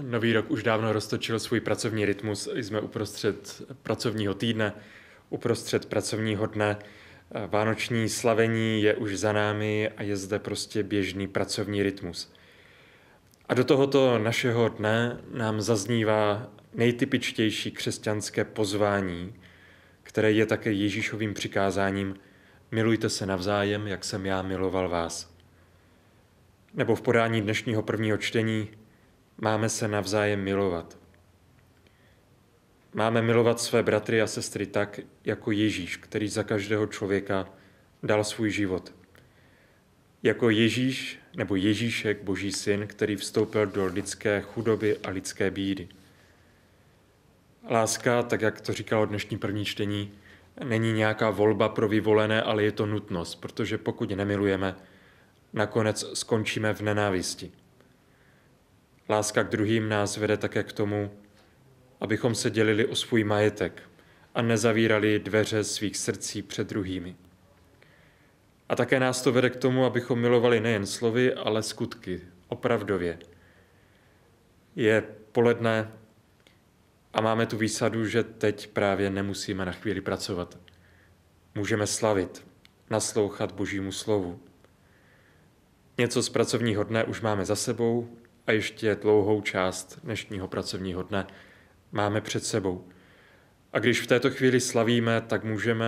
Nový rok už dávno roztočil svůj pracovní rytmus. Jsme uprostřed pracovního týdne, uprostřed pracovního dne. Vánoční slavení je už za námi a je zde prostě běžný pracovní rytmus. A do tohoto našeho dne nám zaznívá nejtypičtější křesťanské pozvání, které je také Ježíšovým přikázáním Milujte se navzájem, jak jsem já miloval vás. Nebo v podání dnešního prvního čtení Máme se navzájem milovat. Máme milovat své bratry a sestry tak, jako Ježíš, který za každého člověka dal svůj život. Jako Ježíš nebo Ježíšek, Boží syn, který vstoupil do lidské chudoby a lidské bídy. Láska, tak jak to říkalo dnešní první čtení, není nějaká volba pro vyvolené, ale je to nutnost, protože pokud nemilujeme, nakonec skončíme v nenávisti. Láska k druhým nás vede také k tomu, abychom se dělili o svůj majetek a nezavírali dveře svých srdcí před druhými. A také nás to vede k tomu, abychom milovali nejen slovy, ale skutky, opravdově. Je poledne a máme tu výsadu, že teď právě nemusíme na chvíli pracovat. Můžeme slavit, naslouchat Božímu slovu. Něco z pracovního dne už máme za sebou, a ještě dlouhou část dnešního pracovního dne máme před sebou. A když v této chvíli slavíme, tak můžeme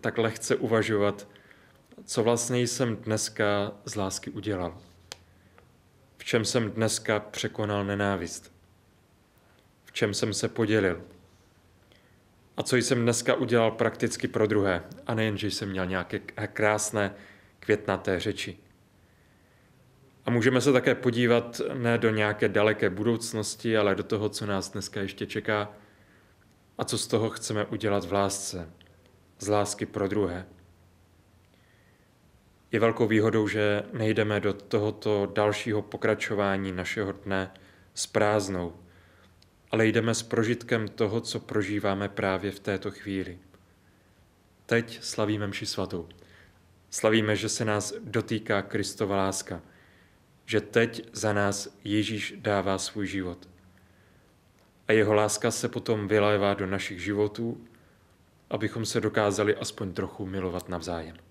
tak lehce uvažovat, co vlastně jsem dneska z lásky udělal. V čem jsem dneska překonal nenávist. V čem jsem se podělil. A co jsem dneska udělal prakticky pro druhé. A nejen, že jsem měl nějaké krásné květnaté řeči. A můžeme se také podívat ne do nějaké daleké budoucnosti, ale do toho, co nás dneska ještě čeká a co z toho chceme udělat v lásce, z lásky pro druhé. Je velkou výhodou, že nejdeme do tohoto dalšího pokračování našeho dne s prázdnou, ale jdeme s prožitkem toho, co prožíváme právě v této chvíli. Teď slavíme mši svatou. Slavíme, že se nás dotýká Kristova láska – že teď za nás Ježíš dává svůj život. A jeho láska se potom vylévá do našich životů, abychom se dokázali aspoň trochu milovat navzájem.